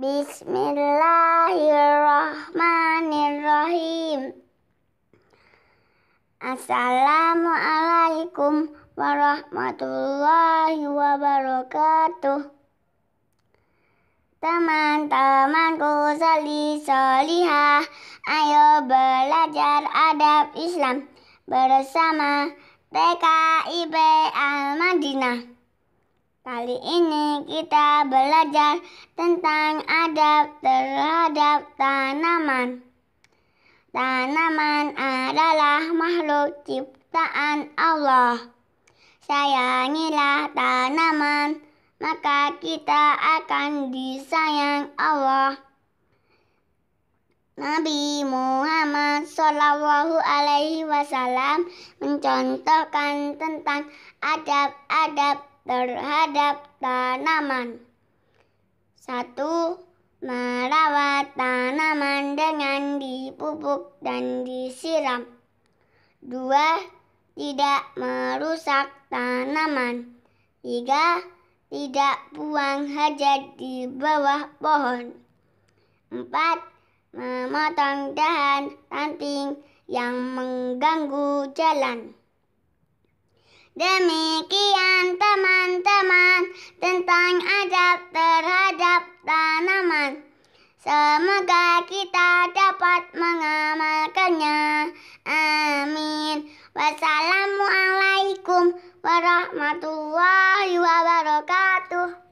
Bismillahirrahmanirrahim. Assalamualaikum warahmatullahi wabarakatuh. Teman-temanku salih salihah, ayo belajar adab Islam bersama TKIB Al-Madinah. Kali ini kita belajar tentang adab terhadap tanaman. Tanaman adalah makhluk ciptaan Allah. Sayangilah tanaman, maka kita akan disayang Allah. Nabi Muhammad Shallallahu Alaihi Wasallam mencontohkan tentang adab-adab terhadap tanaman. Satu, merawat tanaman dengan dipupuk dan disiram. Dua, tidak merusak tanaman. Tiga, tidak buang hajat di bawah pohon. Empat, memotong dahan ranting yang mengganggu jalan. Demikian tentang adab terhadap tanaman. Semoga kita dapat mengamalkannya. Amin. Wassalamualaikum warahmatullahi wabarakatuh.